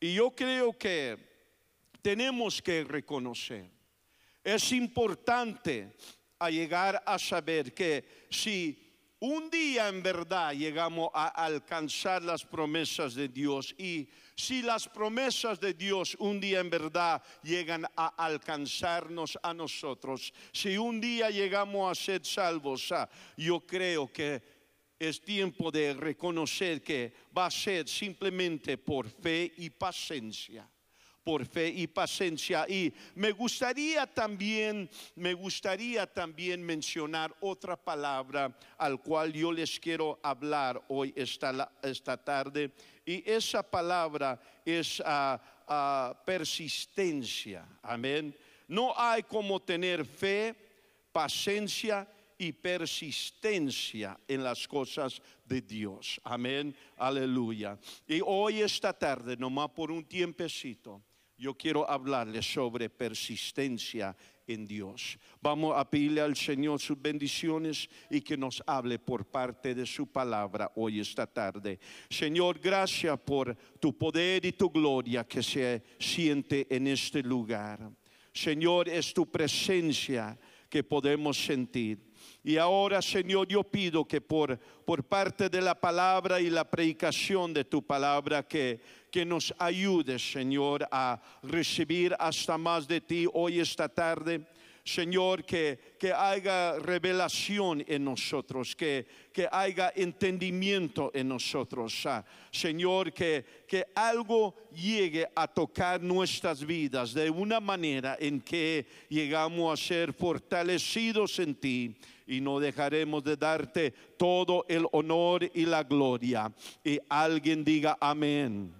Y yo creo que tenemos que reconocer, es importante llegar a saber que si un día en verdad llegamos a alcanzar las promesas de Dios y si las promesas de Dios un día en verdad llegan a alcanzarnos a nosotros, si un día llegamos a ser salvos, ah, yo creo que es tiempo de reconocer que va a ser simplemente por fe y paciencia por fe y paciencia. Y me gustaría también, me gustaría también mencionar otra palabra al cual yo les quiero hablar hoy esta, tarde. Y esa palabra es ah, ah, persistencia. Amén. No hay como tener fe, paciencia y persistencia en las cosas de Dios. Amén, aleluya. Y hoy esta tarde, nomás por un tiempecito, yo quiero hablarles sobre persistencia en Dios. Vamos a pedirle al Señor sus bendiciones y que nos hable por parte de su palabra hoy esta tarde. Señor, gracias por tu poder y tu gloria que se siente en este lugar. Señor, es tu presencia que podemos sentir. Y ahora, Señor, yo pido que por, por parte de la palabra y la predicación de tu palabra, que, que nos ayude Señor, a recibir hasta más de ti hoy esta tarde Señor, que, que haya revelación en nosotros, que, haya entendimiento en nosotros. Ah, Señor, que, que algo llegue a tocar nuestras vidas de una manera en que llegamos a ser fortalecidos en ti y no dejaremos de darte todo el honor y la gloria. Y alguien diga amén.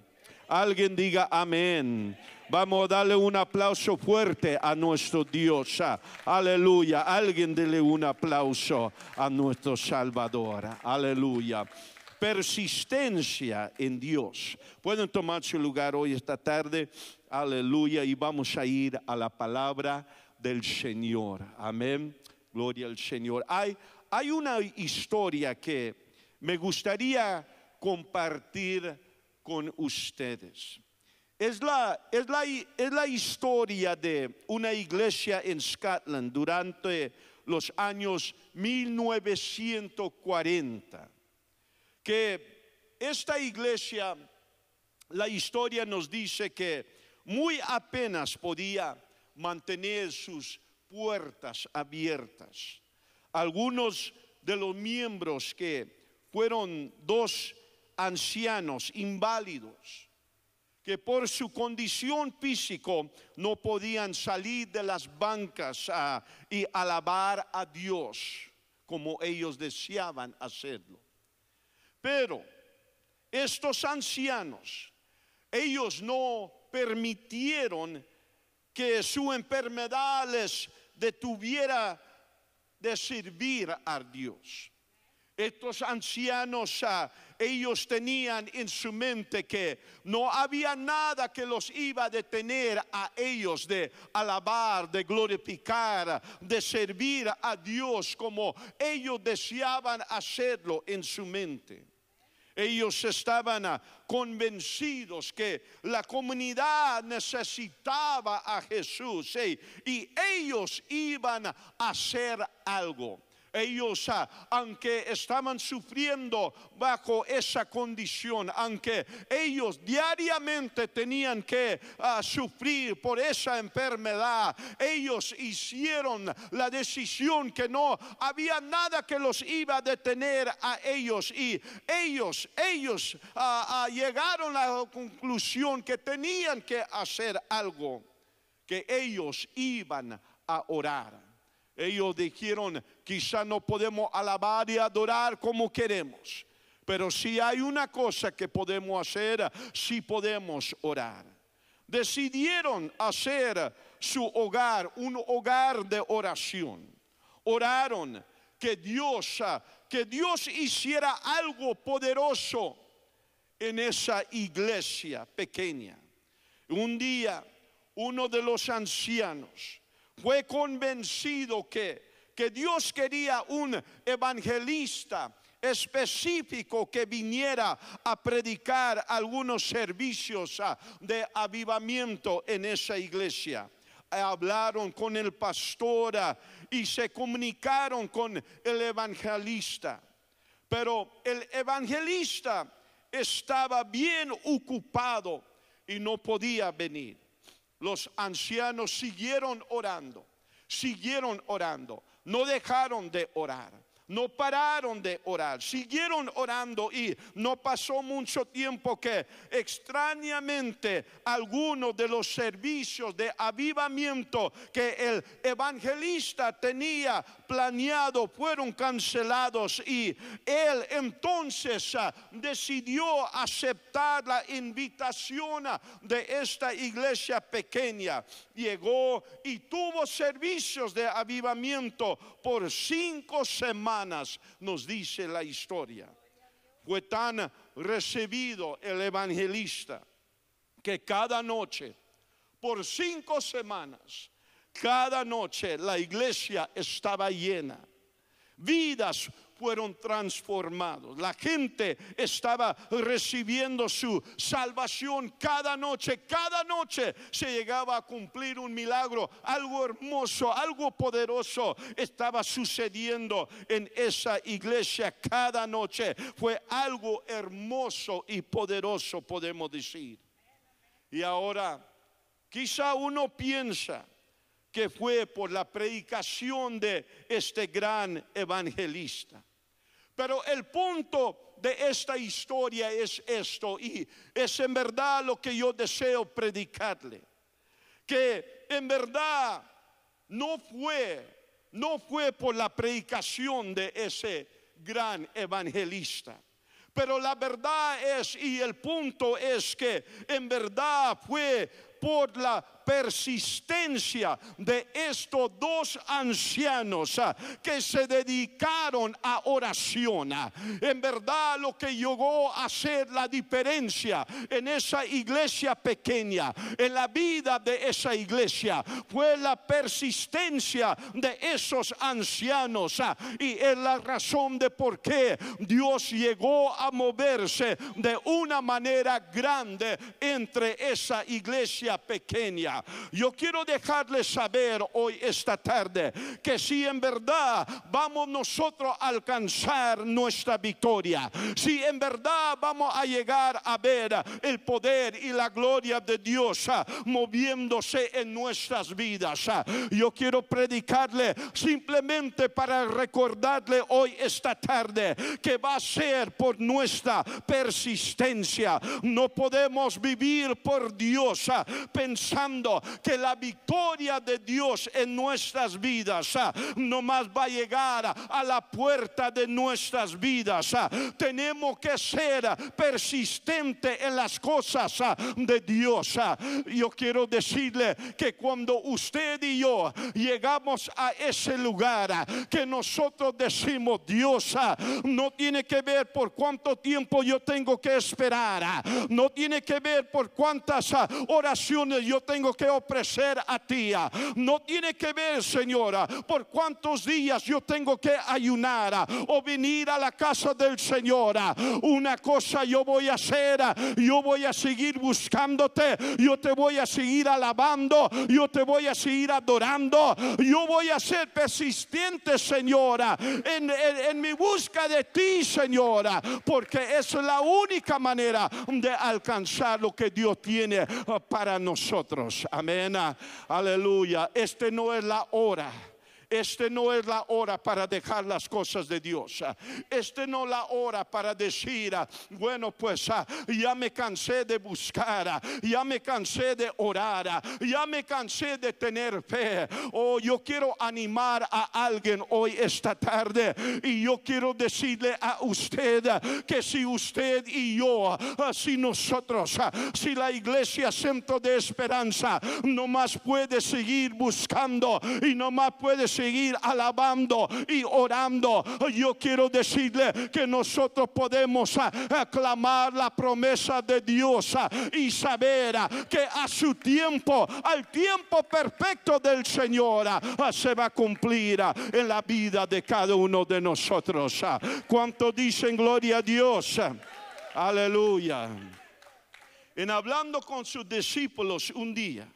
Alguien diga amén. Vamos a darle un aplauso fuerte a nuestro Dios. Aleluya. Alguien dele un aplauso a nuestro Salvador. Aleluya. Persistencia en Dios. Pueden tomar su lugar hoy esta tarde. Aleluya. Y vamos a ir a la palabra del Señor. Amén. Gloria al Señor. hay una historia que me gustaría compartir con ustedes. Es la, historia de una iglesia en Scotland durante los años 1940, que esta iglesia, la historia nos dice que muy apenas podía mantener sus puertas abiertas. Algunos de los miembros que fueron dos ancianos inválidos que por su condición físico no podían salir de las bancas ah, y alabar a Dios como ellos deseaban hacerlo. Pero estos ancianos, ellos no permitieron que su enfermedad les detuviera de servir a Dios. Estos ancianos ah, ellos tenían en su mente que no había nada que los iba a detener a ellos de alabar, de glorificar, de servir a Dios como ellos deseaban hacerlo en su mente. Ellos estaban ah, convencidos que la comunidad necesitaba a Jesús y ellos iban a hacer algo ellos, ah, aunque estaban sufriendo bajo esa condición, aunque ellos diariamente tenían que ah, sufrir por esa enfermedad, ellos hicieron la decisión que no había nada que los iba a detener a ellos y ellos, ellos ah, llegaron a la conclusión que tenían que hacer algo, que ellos iban a orar. Ellos dijeron, quizá no podemos alabar y adorar como queremos, pero si hay una cosa que podemos hacer, si podemos orar. Decidieron hacer su hogar un hogar de oración. Oraron que Dios, que Dios hiciera algo poderoso en esa iglesia pequeña. Un día uno de los ancianos fue convencido que que Dios quería un evangelista específico que viniera a predicar algunos servicios ah, de avivamiento en esa iglesia hablaron con el pastor ah, y se comunicaron con el evangelista. Pero el evangelista estaba bien ocupado y no podía venir. Los ancianos siguieron orando, siguieron orando no dejaron de orar. No pararon de orar, siguieron orando y no pasó mucho tiempo que extrañamente algunos de los servicios de avivamiento que el evangelista tenía planeado fueron cancelados y él entonces ah, decidió aceptar la invitación ah, de esta iglesia pequeña llegó y tuvo servicios de avivamiento por cinco semanas, nos dice la historia. Fue tan recibido el evangelista que cada noche, por cinco semanas, cada noche la iglesia estaba llena. Vidas fueron transformados. La gente estaba recibiendo su salvación cada noche. Cada noche se llegaba a cumplir un milagro. Algo hermoso, algo poderoso estaba sucediendo en esa iglesia cada noche. Fue algo hermoso y poderoso, podemos decir. Y ahora, quizá uno piensa, que fue por la predicación de este gran evangelista. Pero el punto de esta historia es esto y es en verdad lo que yo deseo predicarle. Que en verdad no fue, no fue por la predicación de ese gran evangelista. Pero la verdad es, y el punto es que en verdad fue por la persistencia de estos dos ancianos ah, que se dedicaron a oración. Ah. En verdad lo que llegó a ser la diferencia en esa iglesia pequeña, en la vida de esa iglesia, fue la persistencia de esos ancianos ah. y es la razón de por qué Dios llegó a moverse de una manera grande entre esa iglesia pequeña. Yo quiero dejarle saber hoy, esta tarde, que si en verdad vamos nosotros a alcanzar nuestra victoria, si en verdad vamos a llegar a ver el poder y la gloria de Dios ah, moviéndose en nuestras vidas, ah. yo quiero predicarle simplemente para recordarle hoy, esta tarde, que va a ser por nuestra persistencia. No podemos vivir por Dios ah, pensando que la victoria de Dios en nuestras vidas ah, no más va a llegar a la puerta de nuestras vidas. Ah. Tenemos que ser persistente en las cosas ah, de Dios. Yo quiero decirle que cuando usted y yo llegamos a ese lugar que nosotros decimos Dios, no tiene que ver por cuánto tiempo yo tengo que esperar, no tiene que ver por cuántas oraciones yo tengo que que ofrecer a ti. Ah. No tiene que ver, Señora, por cuántos días yo tengo que ayunar ah, o venir a la casa del Señor. Ah. Una cosa yo voy a hacer, yo voy a seguir buscándote, yo te voy a seguir alabando, yo te voy a seguir adorando, yo voy a ser persistente, Señora, en, mi busca de ti, Señora, porque es la única manera de alcanzar lo que Dios tiene para nosotros. Amén. Aleluya. Este no es la hora este no es la hora para dejar las cosas de Dios. Este no es la hora para decir, bueno, pues ah, ya me cansé de buscar, ah, ya me cansé de orar, ah, ya me cansé de tener fe. Oh, yo quiero animar a alguien hoy esta tarde y yo quiero decirle a usted que si usted y yo, si nosotros, si la iglesia Centro de Esperanza no más puede seguir buscando y no más puede seguir alabando y orando. Yo quiero decirle que nosotros podemos ah, aclamar la promesa de Dios ah, y saber ah, que a su tiempo, al tiempo perfecto del Señor, se va a cumplir en la vida de cada uno de nosotros. ¿Cuánto dicen gloria a Dios? Aleluya. En hablando con sus discípulos un día,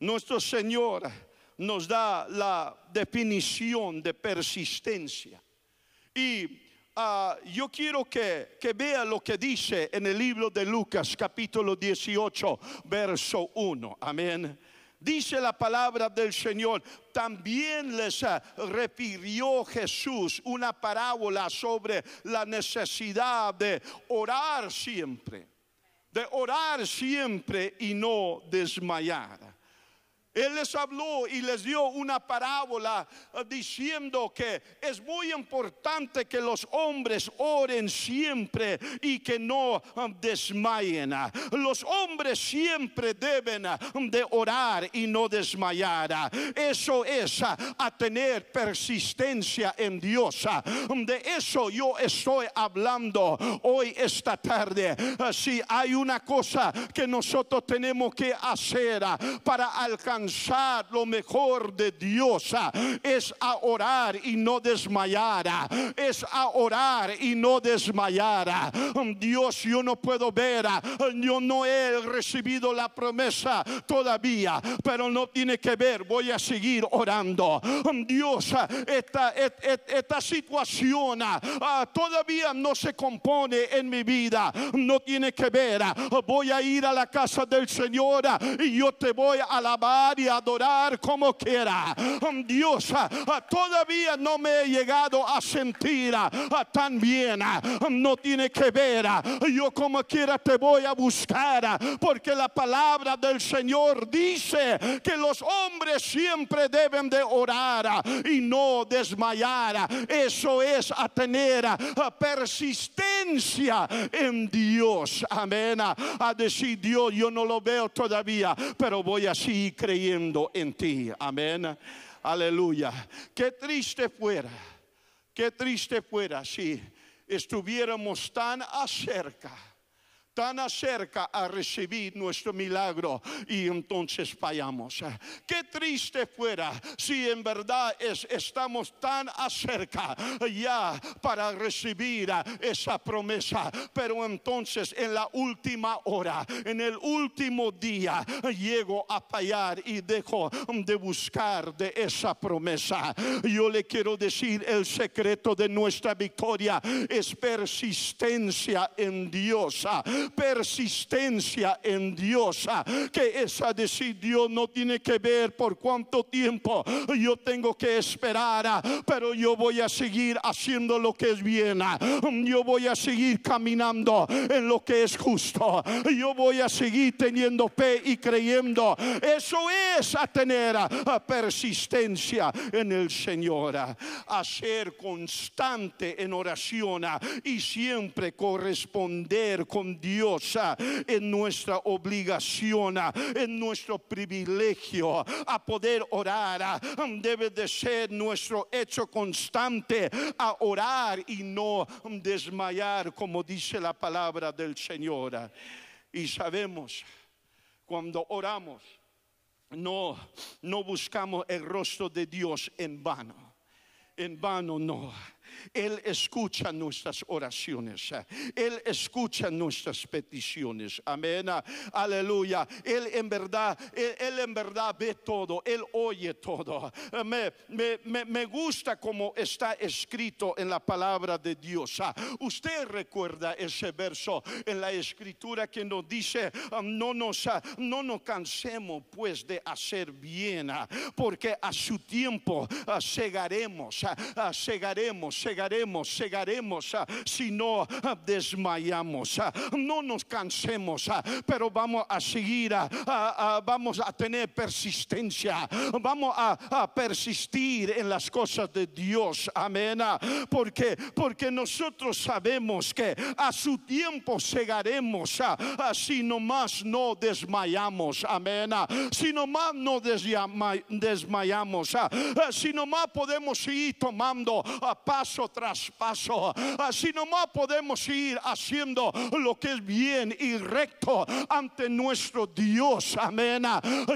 nuestro Señor nos da la definición de persistencia. Y ah, yo quiero que, que vea lo que dice en el libro de Lucas capítulo 18, verso 1. Amén. Dice la palabra del Señor, también les ah, refirió Jesús una parábola sobre la necesidad de orar siempre, de orar siempre y no desmayar. Él les habló y les dio una parábola eh, diciendo que es muy importante que los hombres oren siempre y que no eh, desmayen. Los hombres siempre deben eh, de orar y no desmayar. Eso es a tener persistencia en Dios. De eso yo estoy hablando hoy esta tarde. Si hay una cosa que nosotros tenemos que hacer para alcanzar lo mejor de Dios ah, es a orar y no desmayar, ah, es a orar y no desmayar. Ah. Mm, Dios, yo no puedo ver, yo no he recibido la promesa todavía, pero no tiene que ver, voy a seguir orando. Mm, Dios, esta, esta situación todavía no se compone en mi vida, mm, no tiene que ver, voy a ir a la casa del Señor y yo te voy a alabar y adorar como quiera. Mm, Dios, ah, ah, todavía no me he llegado a sentir ah, tan bien. Mm, no tiene que ver. Yo como quiera te voy a buscar porque la palabra del Señor dice que los hombres siempre deben de orar y no desmayar. Eso es a tener persistencia en Dios. Amén. A decir Dios, yo no lo veo todavía, pero voy así creyendo en ti. Amén. Aleluya. Qué triste fuera, qué triste fuera si estuviéramos tan acerca tan acerca a recibir nuestro milagro y entonces fallamos. Qué triste fuera si en verdad es, estamos tan acerca ya para recibir esa promesa, pero entonces en la última hora, en el último día, llego a fallar y dejo de buscar de esa promesa. Yo le quiero decir, el secreto de nuestra victoria es persistencia en Dios persistencia en Dios, ah, que esa decisión no tiene que ver por cuánto tiempo yo tengo que esperar, ah, pero yo voy a seguir haciendo lo que es bien, ah, yo voy a seguir caminando en lo que es justo, yo voy a seguir teniendo fe y creyendo. Eso es a tener persistencia en el Señor, a ser constante en oración y siempre corresponder con Dios Dios, en nuestra obligación, en nuestro privilegio a poder orar. Debe de ser nuestro hecho constante a orar y no desmayar, como dice la palabra del Señor. Y sabemos, cuando oramos, no, no buscamos el rostro de Dios en vano. En vano no él escucha nuestras oraciones. Él escucha nuestras peticiones. Amén. Aleluya. Él en verdad, Él, en verdad ve todo. Él oye todo. Me, gusta como está escrito en la palabra de Dios. Usted recuerda ese verso en la escritura que nos dice, no nos, no nos cansemos pues de hacer bien, porque a su tiempo cegaremos, ah, cegaremos, segaremos ah, llegaremos, llegaremos, ah, si no ah, desmayamos. Ah, no nos cansemos, pero vamos a seguir, vamos a tener persistencia, vamos a persistir en las cosas de Dios. Amén. Porque, porque nosotros sabemos que a su tiempo llegaremos, si nomás no desmayamos. Amén. Si más no desmayamos, si más podemos seguir tomando paz Traspaso así no Así podemos ir haciendo lo que es bien y recto ante nuestro Dios. Amén.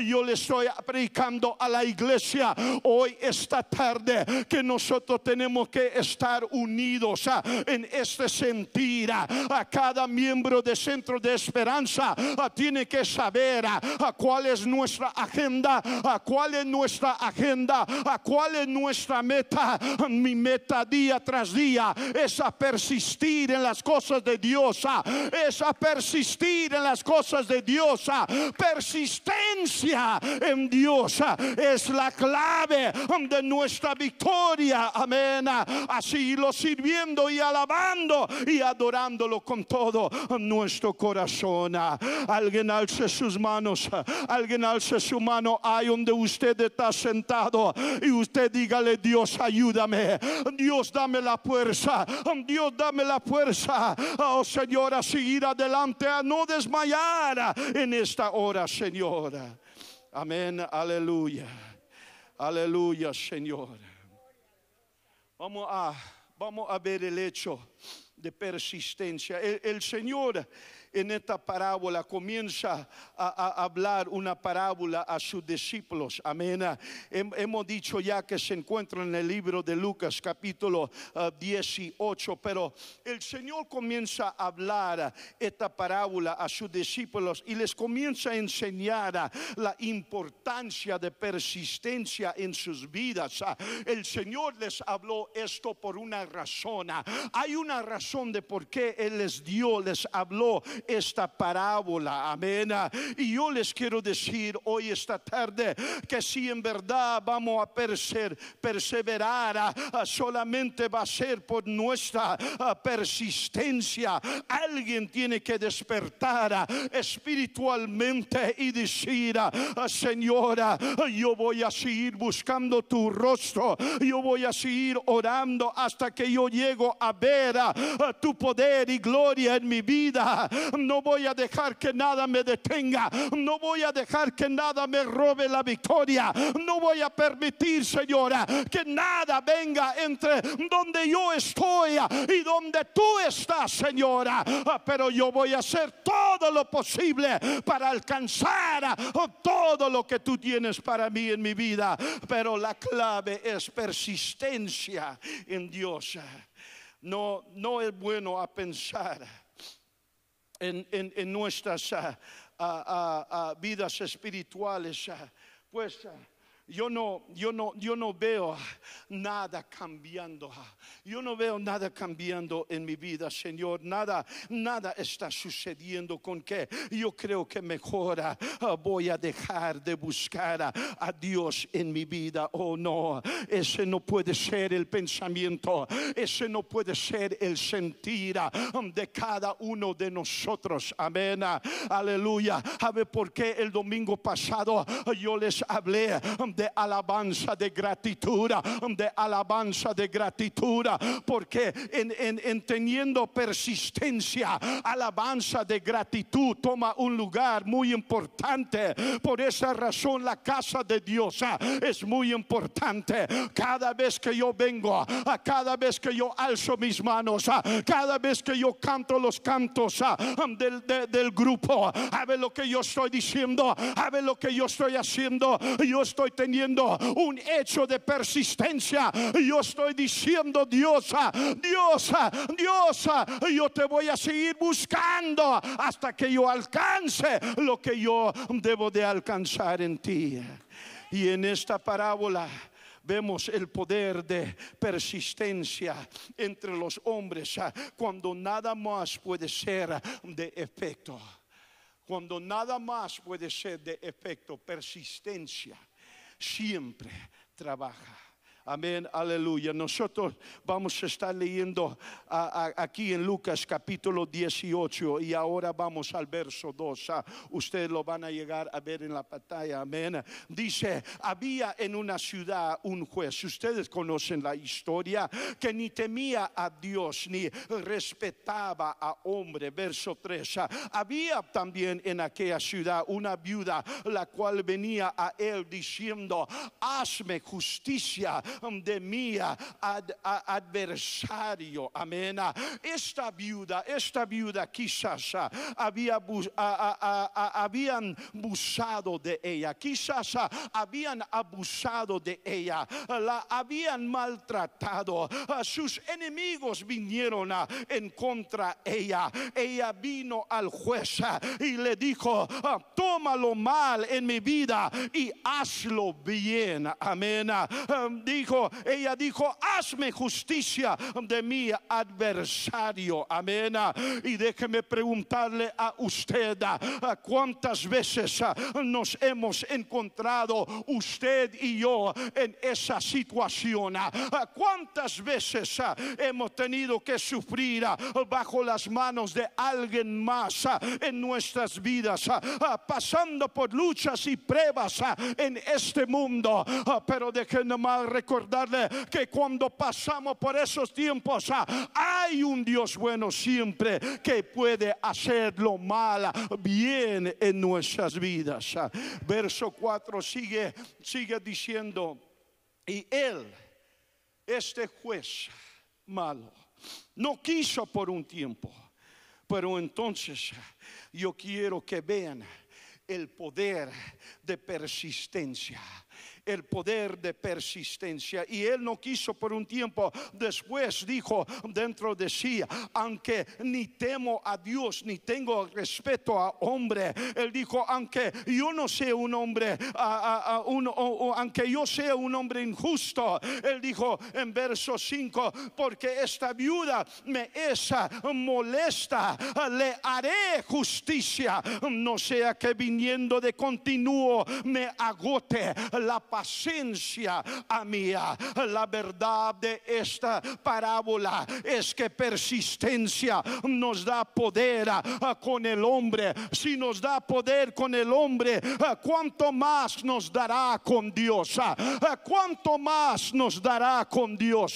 Yo le estoy predicando a la iglesia hoy, esta tarde, que nosotros tenemos que estar unidos ah, en este sentir. Ah, a cada miembro de Centro de Esperanza ah, tiene que saber a cuál es nuestra agenda, a cuál es nuestra agenda, a cuál es nuestra meta. Mi meta día tras día, es a persistir en las cosas de Dios, ah, es a persistir en las cosas de Dios. Ah. Persistencia en Dios ah, es la clave de nuestra victoria. Amén. Así lo sirviendo y alabando y adorándolo con todo nuestro corazón. Alguien alce sus manos, alguien alce su mano ahí donde usted está sentado y usted dígale Dios ayúdame, Dios dame la fuerza. Oh, Dios, dame la fuerza. Oh Señor, a seguir adelante, a no desmayar en esta hora, Señor. Amén, aleluya. Aleluya, Señor. Vamos a, vamos a ver el hecho de persistencia. el Señor en esta parábola comienza a, hablar una parábola a sus discípulos. Amén. Hemos dicho ya que se encuentra en el libro de Lucas capítulo 18, ah, pero el Señor comienza a hablar esta parábola a sus discípulos y les comienza a enseñar la importancia de persistencia en sus vidas. Ah, el Señor les habló esto por una razón. Ah, hay una razón de por qué Él les dio, les habló esta parábola. amena Y yo les quiero decir hoy, esta tarde, que si en verdad vamos a perseverar, ah, ah, solamente va a ser por nuestra ah, persistencia. Alguien tiene que despertar espiritualmente y decir, Señora, yo voy a seguir buscando tu rostro, yo voy a seguir orando hasta que yo llego a ver tu poder y gloria en mi vida. No voy a dejar que nada me detenga. No voy a dejar que nada me robe la victoria. No voy a permitir, Señora, que nada venga entre donde yo estoy y donde tú estás, Señora. Pero yo voy a hacer todo lo posible para alcanzar todo lo que tú tienes para mí en mi vida. Pero la clave es persistencia en Dios. No, no es bueno a pensar en, en, en nuestras ah, ah, ah, vidas espirituales. pues yo no, yo no, yo no veo nada cambiando. Yo no veo nada cambiando en mi vida, Señor. Nada, nada está sucediendo con que yo creo que mejora. Ah, voy a dejar de buscar a Dios en mi vida. Oh no, ese no puede ser el pensamiento. Ese no puede ser el sentir ah, de cada uno de nosotros. Amén. Aleluya. ¿Sabe por qué el domingo pasado yo les hablé de alabanza, de gratitud, de alabanza, de gratitud, porque en, teniendo persistencia, alabanza de gratitud toma un lugar muy importante. Por esa razón la casa de Dios es muy importante. Cada vez que yo vengo, a cada vez que yo alzo mis manos, cada vez que yo canto los cantos del, del grupo, a ver lo que yo estoy diciendo, a ver lo que yo estoy haciendo, yo estoy teniendo un hecho de persistencia. Yo estoy diciendo, Diosa, Diosa, Diosa yo te voy a seguir buscando hasta que yo alcance lo que yo debo de alcanzar en ti. Y en esta parábola vemos el poder de persistencia entre los hombres ah, cuando nada más puede ser de efecto. Cuando nada más puede ser de efecto, persistencia siempre trabaja Amén, aleluya. Nosotros vamos a estar leyendo aquí en Lucas capítulo 18 y ahora vamos al verso 2. Ah, ustedes lo van a llegar a ver en la pantalla. Amén. Dice, había en una ciudad un juez, ustedes conocen la historia, que ni temía a Dios ni respetaba a hombre. Verso 3. Ah, había también en aquella ciudad una viuda, la cual venía a él diciendo, hazme justicia Um, de mi adversario. Amén. Esta viuda, esta viuda quizás ah, habían abusado de ella, quizás ah, habían abusado de ella, la habían maltratado, ah, sus enemigos vinieron en contra ella. Ella vino al juez y le dijo, toma mal en mi vida y hazlo bien. Amén dijo? Ella dijo, hazme justicia de mi adversario. Amén. Y déjeme preguntarle a usted, ¿cuántas veces ah, nos hemos encontrado usted y yo en esa situación? ¿Cuántas veces ah, hemos tenido que sufrir ah, bajo las manos de alguien más en nuestras vidas, pasando por luchas y pruebas en este mundo? Pero déjenme mal recordar recordarle que cuando pasamos por esos tiempos ah, hay un Dios bueno siempre que puede hacer lo mal bien en nuestras vidas. Ah. Verso 4 sigue, sigue diciendo, y él, este juez malo, no quiso por un tiempo, pero entonces yo quiero que vean el poder de persistencia el poder de persistencia. Y él no quiso por un tiempo. Después dijo dentro de sí, aunque ni temo a Dios, ni tengo respeto a hombre. Él dijo, aunque yo no sea un hombre, a, aunque yo sea un hombre injusto. Él dijo en verso 5, porque esta viuda me es molesta, le haré justicia. No sea que viniendo de continuo me agote la palabra paciencia a mía. La verdad de esta parábola es que persistencia nos da poder ah, con el hombre. Si nos da poder con el hombre, ah, cuánto más nos dará con Dios. Ah, cuánto más nos dará con Dios.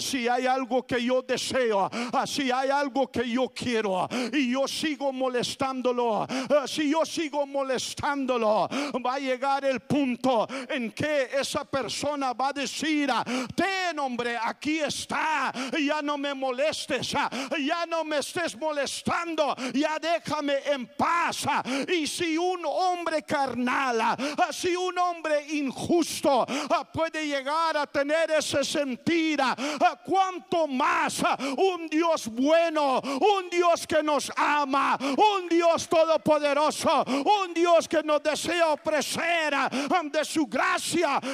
Si hay algo que yo deseo, así hay algo que yo quiero y yo sigo molestándolo, si yo sigo molestándolo, va a llegar el punto en que esa persona va a decir, ah, ten hombre, aquí está, ya no me molestes, ah, ya no me estés molestando, ya déjame en paz. Ah, y si un hombre carnal, si un hombre injusto puede llegar a tener ese sentir, cuánto más un Dios bueno, un Dios que nos ama, un Dios todopoderoso, un Dios que nos desea ofrecer de su gracia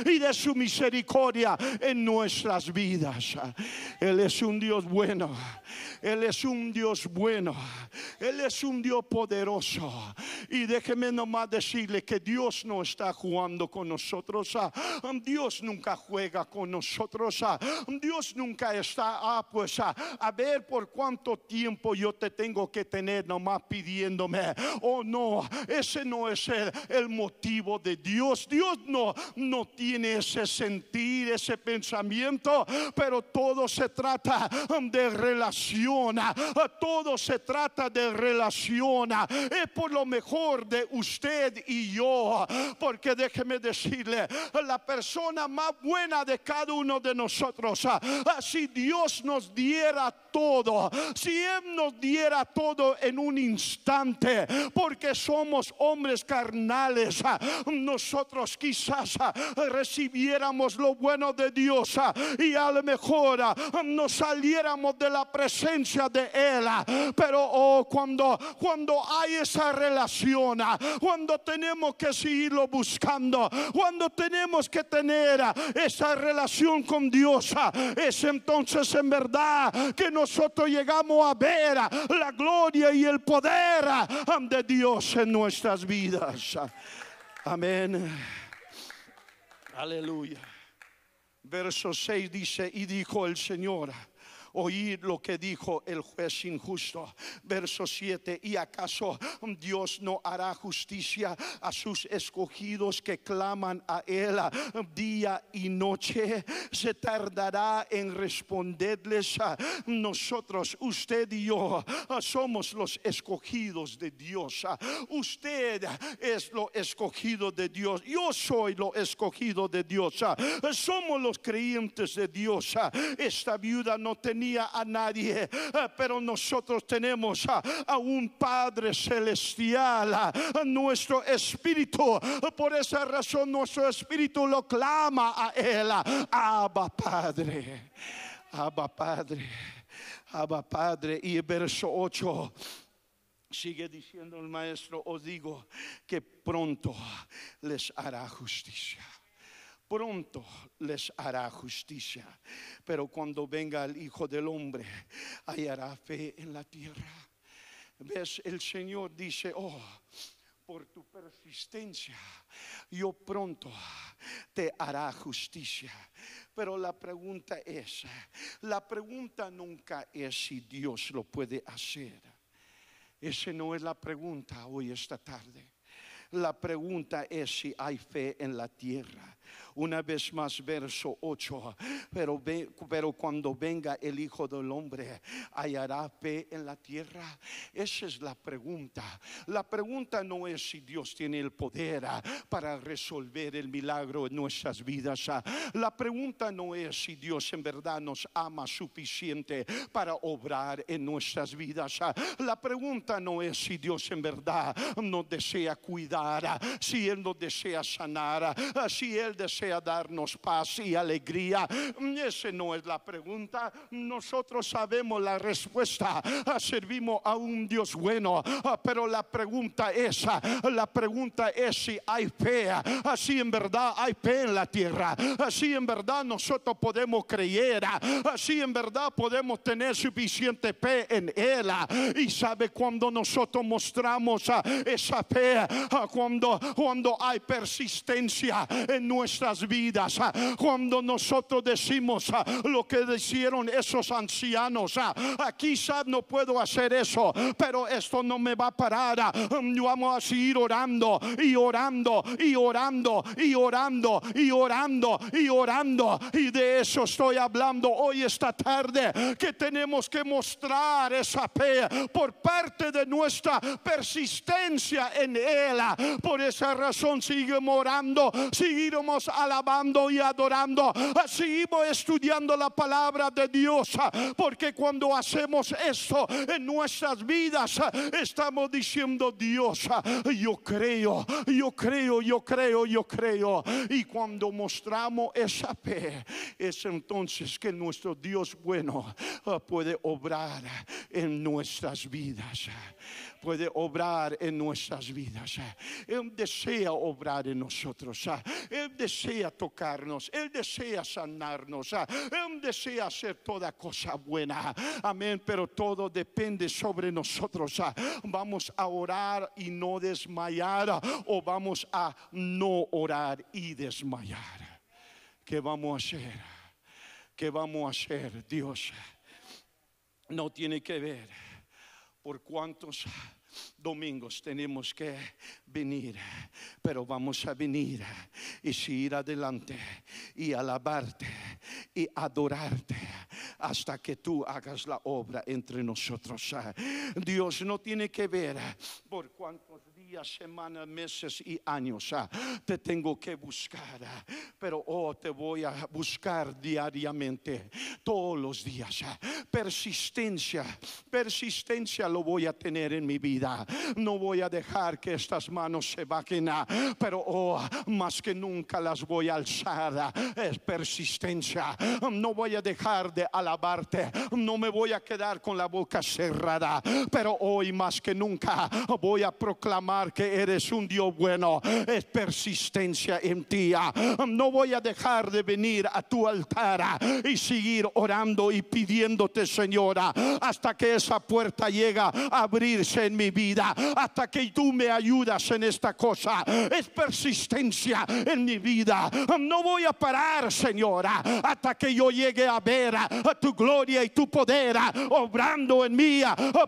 y de su misericordia en nuestras vidas. Él es un Dios bueno. Él es un Dios bueno. Él es un Dios poderoso. Y déjeme nomás decirle que Dios no está jugando con nosotros. Dios nunca juega con nosotros. Dios nunca está, ah, pues, a ver por cuánto tiempo yo te tengo que tener nomás pidiéndome. Oh, no, ese no es el motivo de Dios. Dios no, no tiene ese sentir, ese pensamiento, pero todo se trata de relación, todo se trata de relación. Es por lo mejor de usted y yo, porque déjeme decirle, la persona más buena de cada uno de nosotros, si Dios nos diera todo, si Él nos diera todo en un instante, porque somos hombres carnales, nosotros quizás Ah, recibiéramos lo bueno de Dios ah, y a lo mejor ah, nos saliéramos de la presencia de Él. Pero oh, cuando, cuando hay esa relación, cuando tenemos que seguirlo buscando, cuando tenemos que tener esa relación con Dios, es entonces en verdad que nosotros llegamos a ver la gloria y el poder de Dios en nuestras vidas. Amén. Aleluya. Verso 6 dice, y dijo el Señor, Oír lo que dijo el juez injusto. Verso 7, ¿y acaso Dios no hará justicia a sus escogidos que claman a Él día y noche? ¿Se tardará en responderles a nosotros? Usted y yo somos los escogidos de Dios. Usted es lo escogido de Dios. Yo soy lo escogido de Dios. Somos los creyentes de Dios. Esta viuda no tenía a nadie, eh, pero nosotros tenemos a un Padre celestial, a nuestro espíritu. Por esa razón nuestro espíritu lo clama a Él. Abba Padre, Abba Padre, Abba Padre. Y verso 8. Sigue diciendo el maestro, os digo que pronto les hará justicia pronto les hará justicia. Pero cuando venga el Hijo del Hombre, hallará fe en la tierra. ¿Ves? El Señor dice, oh, por tu persistencia, yo pronto te hará justicia. Pero la pregunta es, la pregunta nunca es si Dios lo puede hacer. Esa no es la pregunta hoy esta tarde. La pregunta es si hay fe en la tierra. Una vez más, verso 8, pero, pero cuando venga el Hijo del Hombre, ¿hallará fe en la tierra? Esa es la pregunta. La pregunta no es si Dios tiene el poder ah, para resolver el milagro en nuestras vidas. Ah. La pregunta no es si Dios en verdad nos ama suficiente para obrar en nuestras vidas. Ah. La pregunta no es si Dios en verdad nos desea cuidar, si Él nos desea sanar, si Él desea darnos paz y alegría. Mm, esa no es la pregunta. Nosotros sabemos la respuesta. Ah, servimos a un Dios bueno, ah, pero la pregunta es, ah, la pregunta es si hay fe, así en verdad hay fe en la tierra, Así en verdad nosotros podemos creer, así en verdad podemos tener suficiente fe en Él. Y sabe cuando nosotros mostramos esa fe, cuando, cuando hay persistencia en nuestra nuestras vidas. Ah, cuando nosotros decimos ah, lo que hicieron esos ancianos, ah, aquí quizás no puedo hacer eso, pero esto no me va a parar. vamos mm, a seguir orando y orando y orando y orando y orando y orando. Y de eso estoy hablando hoy esta tarde, que tenemos que mostrar esa fe por parte de nuestra persistencia en Él. Por esa razón sigue orando, seguimos alabando y adorando, seguimos estudiando la palabra de Dios, porque cuando hacemos esto en nuestras vidas, estamos diciendo, Dios, yo creo, yo creo, yo creo, yo creo. Y cuando mostramos esa fe, es entonces que nuestro Dios bueno puede obrar en nuestras vidas puede obrar en nuestras vidas. Él desea obrar en nosotros desea tocarnos, Él desea sanarnos, ah, Él desea hacer toda cosa buena. Ah, amén, pero todo depende sobre nosotros. Ah. Vamos a orar y no desmayar o vamos a no orar y desmayar. ¿Qué vamos a hacer? ¿Qué vamos a hacer, Dios? No tiene que ver por cuántos domingos tenemos que venir, pero vamos a venir y seguir adelante y alabarte y adorarte hasta que tú hagas la obra entre nosotros. Dios no tiene que ver por cuántos semanas, meses y años. Ah, te tengo que buscar, ah, pero oh, te voy a buscar diariamente, todos los días. Ah, persistencia, persistencia lo voy a tener en mi vida. No voy a dejar que estas manos se bajen, pero oh, más que nunca las voy a alzar. Es persistencia. No voy a dejar de alabarte. No me voy a quedar con la boca cerrada, pero hoy más que nunca voy a proclamar que eres un Dios bueno es persistencia en ti. No voy a dejar de venir a tu altar y seguir orando y pidiéndote, Señora, hasta que esa puerta llega a abrirse en mi vida, hasta que tú me ayudas en esta cosa. Es persistencia en mi vida. No voy a parar, Señora, hasta que yo llegue a ver a tu gloria y tu poder obrando en mí,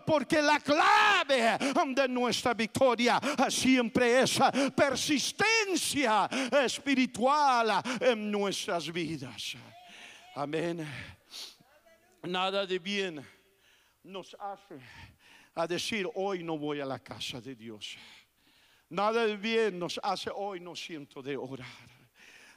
porque la clave de nuestra victoria siempre esa persistencia espiritual en nuestras vidas. Amén. Nada de bien nos hace a decir hoy no voy a la casa de Dios. Nada de bien nos hace hoy no siento de orar.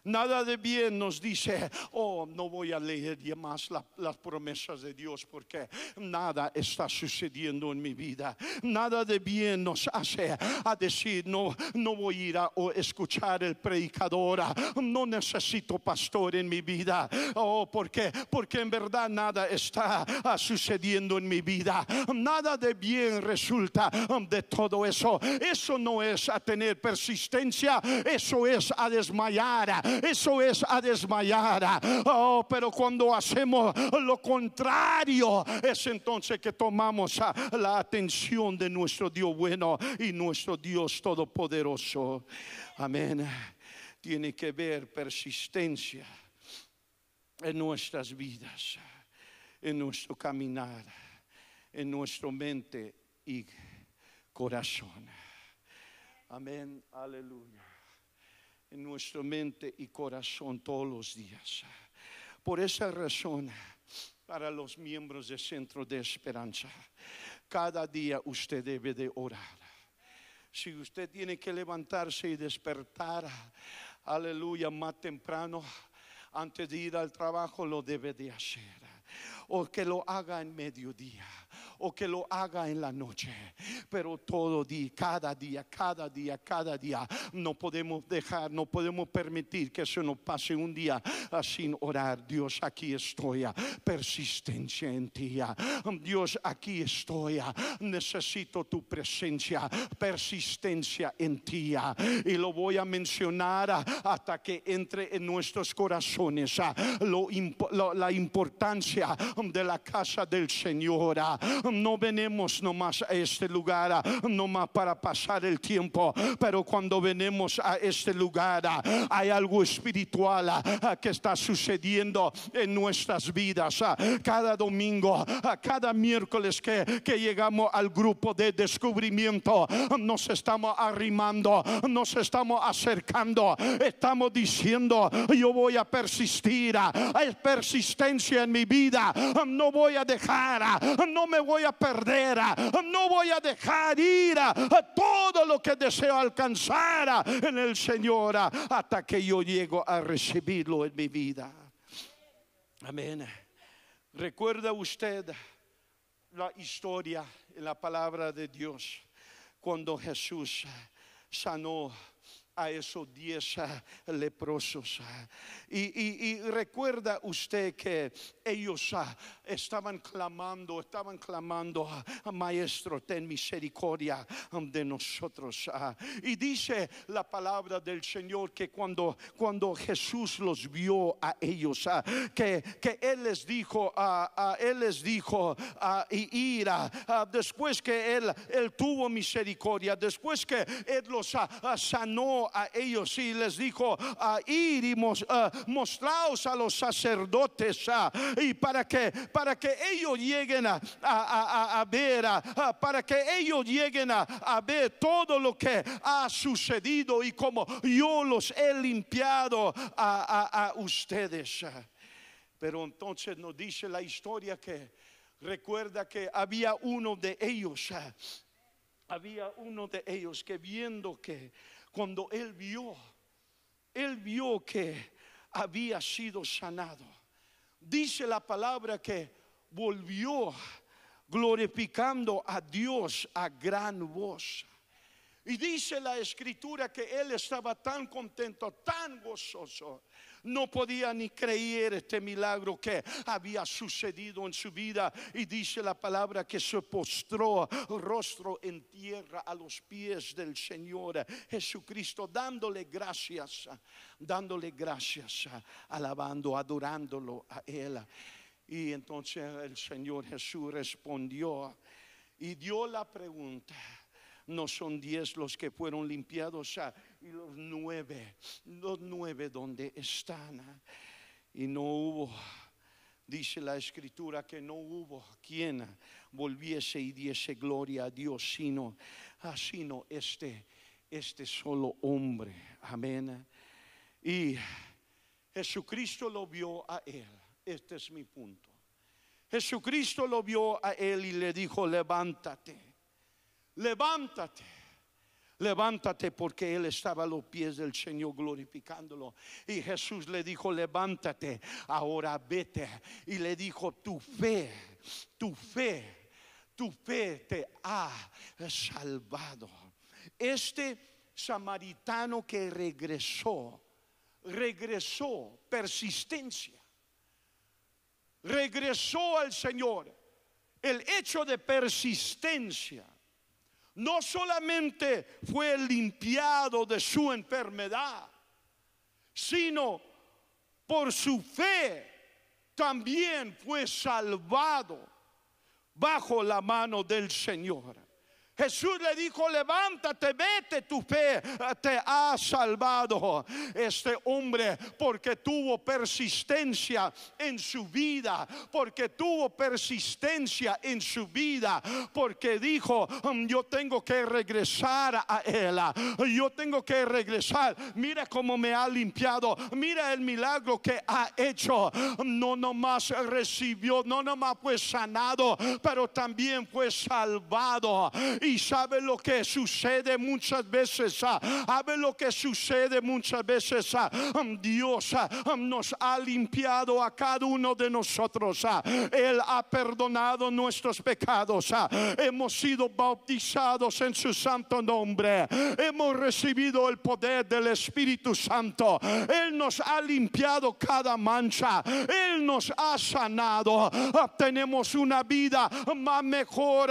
Nada de bien nos dice, oh, no voy a leer ya más las promesas de Dios porque nada está sucediendo en mi vida. Nada de bien nos hace a decir, no, no voy a ir a o escuchar el predicador, no necesito pastor en mi vida. Oh, porque Porque en verdad nada está ah, sucediendo en mi vida. Nada de bien resulta um, de todo eso. Eso no es a tener persistencia, eso es a desmayar eso es a desmayar. Oh, pero cuando hacemos lo contrario, es entonces que tomamos ah, la atención de nuestro Dios bueno y nuestro Dios todopoderoso. Amén. Tiene que ver persistencia en nuestras vidas, en nuestro caminar, en nuestro mente y corazón. Amén, aleluya en nuestra mente y corazón todos los días. Por esa razón, para los miembros del Centro de Esperanza, cada día usted debe de orar. Si usted tiene que levantarse y despertar, aleluya, más temprano, antes de ir al trabajo, lo debe de hacer. O que lo haga en mediodía o que lo haga en la noche. Pero todo día, cada día, cada día, cada día, no podemos dejar, no podemos permitir que se nos pase un día sin orar. Dios, aquí estoy, ah, persistencia en ti. Ah. Dios, aquí estoy, ah, necesito tu presencia, persistencia en ti. Y lo voy a mencionar hasta que entre en nuestros corazones la importancia de la casa del Señor. No venimos nomás a este lugar, nomás para pasar el tiempo, pero cuando venemos a este lugar, hay algo espiritual que está sucediendo en nuestras vidas. Cada domingo, cada miércoles que, llegamos al grupo de descubrimiento, nos estamos arrimando, nos estamos acercando, estamos diciendo, yo voy a persistir, hay persistencia en mi vida, no voy a dejar, no me voy a perder, ah, no voy a dejar ir a ah, todo lo que deseo alcanzar ah, en el Señor hasta que yo llego a recibirlo en mi vida. Amén. ¿Recuerda usted la historia en la palabra de Dios cuando Jesús sanó a esos diez ah, leprosos. Ah. Y, recuerda usted que ellos ah, estaban clamando, estaban clamando, Maestro, ten misericordia um, de nosotros. Y dice la palabra del Señor que cuando, cuando Jesús los vio a ellos, que, que Él les dijo, a, Él les dijo, a, ir después que Él, él tuvo misericordia, después que Él los sanó, a ellos y les dijo, a ah, ir y ah, mostraos a los sacerdotes ah, y para que, para que ellos lleguen a, a ver, para que ellos lleguen a, ver todo lo que ha sucedido y como yo los he limpiado a, ustedes. Pero entonces nos dice la historia que recuerda que había uno de ellos, había uno de ellos que viendo que cuando él vio, él vio que había sido sanado. Dice la palabra que volvió glorificando a Dios a gran voz. Y dice la escritura que él estaba tan contento, tan gozoso, no podía ni creer este milagro que había sucedido en su vida. Y dice la palabra que se postró rostro en tierra a los pies del Señor Jesucristo, dándole gracias, dándole gracias, alabando, adorándolo a Él. Y entonces el Señor Jesús respondió y dio la pregunta, ¿no son diez los que fueron limpiados? y los nueve, los nueve donde están. ¿eh? Y no hubo, dice la escritura, que no hubo quien volviese y diese gloria a Dios, sino, ah, este, este solo hombre. Amén. ¿eh? Y Jesucristo lo vio a él. Este es mi punto. Jesucristo lo vio a él y le dijo, levántate, levántate levántate porque él estaba a los pies del Señor glorificándolo. Y Jesús le dijo, levántate, ahora vete. Y le dijo, tu fe, tu fe, tu fe te ha salvado. Este samaritano que regresó, regresó, persistencia, regresó al Señor. El hecho de persistencia no solamente fue limpiado de su enfermedad, sino por su fe también fue salvado bajo la mano del Señor. Jesús le dijo, levántate, vete, tu fe eh, te ha salvado. Este hombre, porque tuvo persistencia en su vida, porque tuvo persistencia en su vida, porque dijo, mm, yo tengo que regresar a él, yo tengo que regresar. Mira cómo me ha limpiado, mira el milagro que ha hecho. No nomás recibió, no nomás fue sanado, pero también fue salvado y sabe lo que sucede muchas veces, ah, sabe lo que sucede muchas veces. Ah, um, Dios ah, um, nos ha limpiado a cada uno de nosotros. Él ha perdonado nuestros pecados. Hemos sido bautizados en su santo nombre. Hemos recibido el poder del Espíritu Santo. Él nos ha limpiado cada mancha. Él nos ha sanado. Tenemos una vida más mejor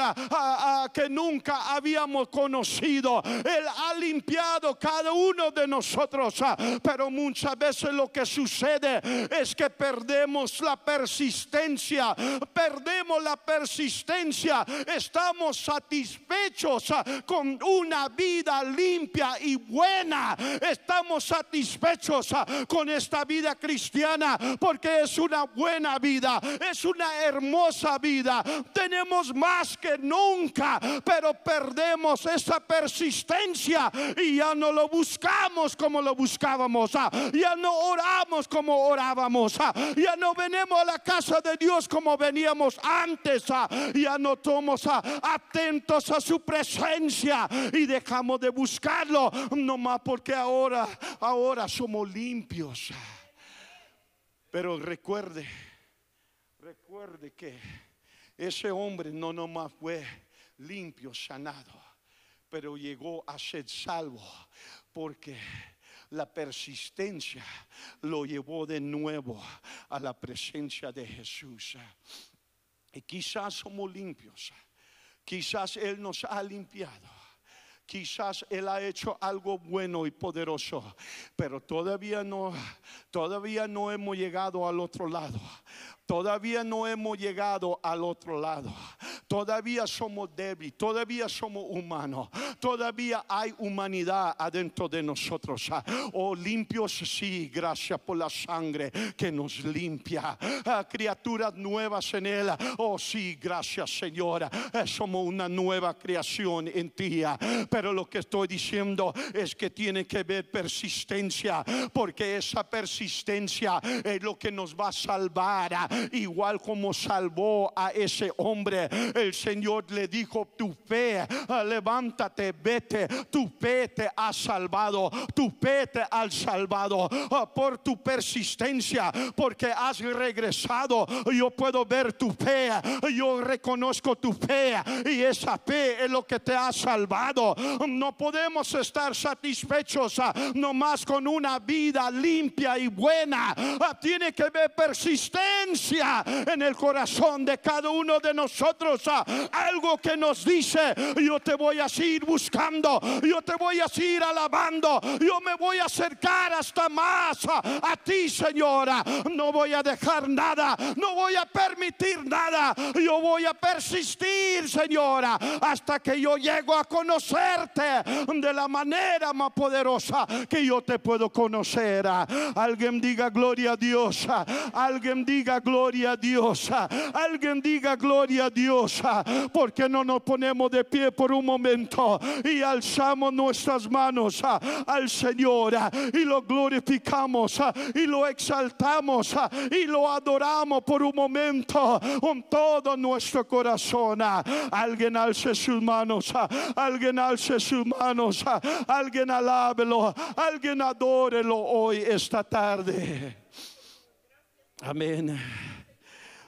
que nunca habíamos conocido. Él ha limpiado cada uno de nosotros, ah, pero muchas veces lo que sucede es que perdemos la persistencia, perdemos la persistencia, estamos satisfechos ah, con una vida limpia y buena, estamos satisfechos ah, con esta vida cristiana porque es una buena vida, es una hermosa vida, tenemos más que nunca, pero perdemos esa persistencia y ya no lo buscamos como lo buscábamos, ah. ya no oramos como orábamos, ah. ya no venimos a la casa de Dios como veníamos antes, ah. ya no somos atentos a su presencia y dejamos de buscarlo, no más porque ahora, ahora somos limpios. Pero recuerde, recuerde que ese hombre no nomás fue limpio, sanado, pero llegó a ser salvo porque la persistencia lo llevó de nuevo a la presencia de Jesús. Y quizás somos limpios, quizás Él nos ha limpiado. Quizás Él ha hecho algo bueno y poderoso, pero todavía no, todavía no hemos llegado al otro lado Todavía no hemos llegado al otro lado. Todavía somos débiles, todavía somos humanos, todavía hay humanidad adentro de nosotros. Oh, limpios, sí, gracias por la sangre que nos limpia. Ah, criaturas nuevas en Él. Oh, sí, gracias, Señora. Eh, somos una nueva creación en ti. Pero lo que estoy diciendo es que tiene que ver persistencia, porque esa persistencia es lo que nos va a salvar igual como salvó a ese hombre. El Señor le dijo, tu fe, ah, levántate, vete, tu fe te ha salvado, tu fe te ha salvado ah, por tu persistencia, porque has regresado. Yo puedo ver tu fe, yo reconozco tu fe y esa fe es lo que te ha salvado. No podemos estar satisfechos ah, nomás con una vida limpia y buena. Tiene que ver persistencia en el corazón de cada uno de nosotros ah, algo que nos dice, yo te voy a seguir buscando, yo te voy a seguir alabando, yo me voy a acercar hasta más ah, a ti, Señora. Ah, no voy a dejar nada, no voy a permitir nada, yo voy a persistir, Señora, hasta que yo llego a conocerte de la manera más poderosa que yo te puedo conocer. Alguien diga gloria a Dios, alguien diga gloria gloria a Dios. Alguien diga gloria a Dios, porque no nos ponemos de pie por un momento y alzamos nuestras manos al Señor y lo glorificamos y lo exaltamos y lo adoramos por un momento con todo nuestro corazón. Alguien alce sus manos, alguien alce sus manos, alguien alábelo, alguien adórelo hoy esta tarde. Amén.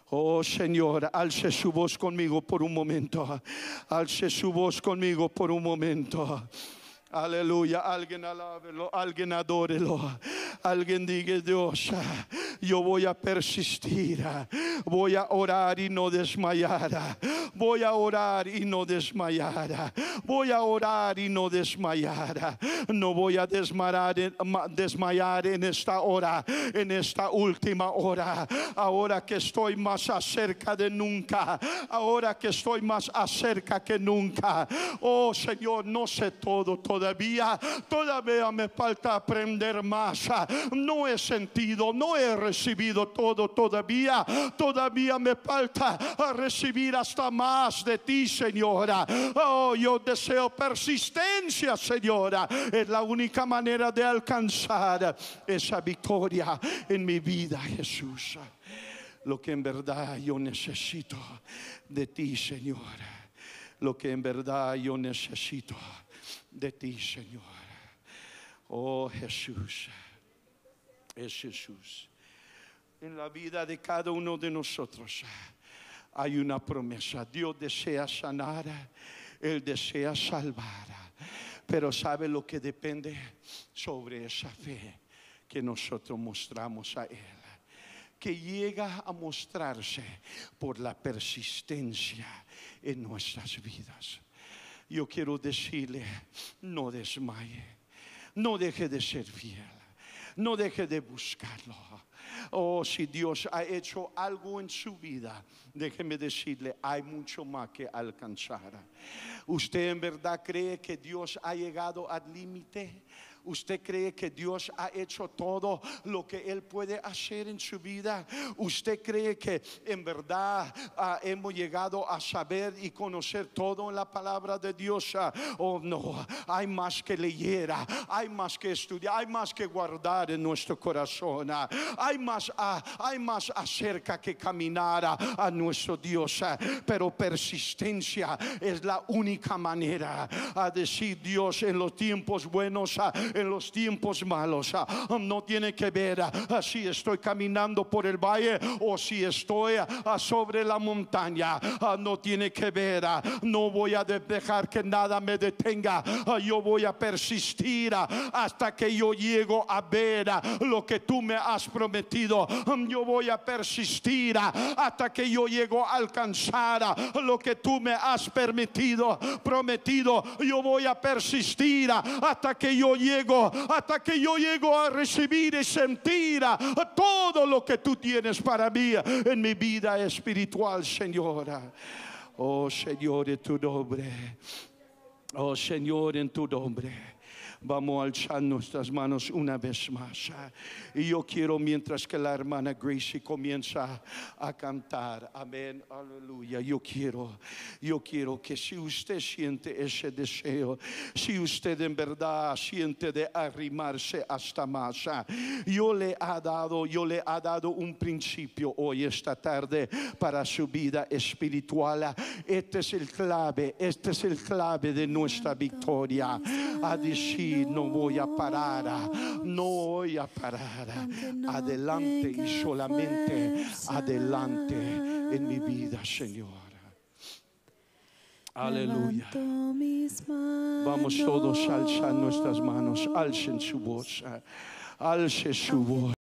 Oh Señor, alce su voz conmigo por un momento. Alce su voz conmigo por un momento. Aleluya. Alguien alábelo, alguien adórelo. Alguien diga, Dios, yo voy a persistir. Voy a orar y no desmayar. Voy a orar y no desmayar. Voy a orar y no desmayar. No voy a desmayar, desmayar en esta hora, en esta última hora. Ahora que estoy más acerca de nunca. Ahora que estoy más acerca que nunca. Oh Señor, no sé todo, todo todavía, todavía me falta aprender más. No he sentido, no he recibido todo todavía, todavía me falta recibir hasta más de ti, Señora. Oh, yo deseo persistencia, Señora. Es la única manera de alcanzar esa victoria en mi vida, Jesús. Lo que en verdad yo necesito de ti, Señora. Lo que en verdad yo necesito de ti, Señor. Oh Jesús, es Jesús. En la vida de cada uno de nosotros hay una promesa. Dios desea sanar, Él desea salvar, pero sabe lo que depende sobre esa fe que nosotros mostramos a Él que llega a mostrarse por la persistencia en nuestras vidas yo quiero decirle, no desmaye, no deje de ser fiel, no deje de buscarlo. Oh, si Dios ha hecho algo en su vida, déjeme decirle, hay mucho más que alcanzar. ¿Usted en verdad cree que Dios ha llegado al límite? Usted cree que Dios ha hecho todo lo que Él puede hacer en su vida. Usted cree que en verdad ah, hemos llegado a saber y conocer todo en la palabra de Dios. Ah, oh no, hay más que leer, ah, hay más que estudiar, hay más que guardar en nuestro corazón. hay más, hay más acerca que caminar a nuestro Dios. Pero persistencia es la única manera a decir Dios en los tiempos buenos en los tiempos malos. Ah, um, no tiene que ver ah, ah, si estoy caminando por el valle o si estoy sobre la montaña. No tiene que ver. No voy a dejar que nada me detenga. Yo voy a persistir hasta que yo llego a ver lo que tú me has prometido. Um, yo voy a persistir hasta que yo llego a alcanzar lo que tú me has permitido, prometido. Yo voy a persistir hasta que yo llego hasta que yo llego a recibir y sentir todo lo que tú tienes para mí en mi vida espiritual, Señora. Oh Señor, en tu nombre. Oh Señor, en tu nombre. Vamos a alzar nuestras manos una vez más. Ah. Y yo quiero, mientras que la hermana Gracie comienza a cantar, amén, aleluya, yo quiero, yo quiero que si usted siente ese deseo, si usted en verdad siente de arrimarse hasta más, ah. yo le ha dado, yo le ha dado un principio hoy, esta tarde, para su vida espiritual. Ah. Este es el clave, este es el clave de nuestra victoria. A decir, no voy a parar, ah, no voy a parar. Ah. Adelante y solamente adelante en mi vida, Señor. Ah. Aleluya. Vamos todos a alzar nuestras manos, alcen su voz, alce su voz.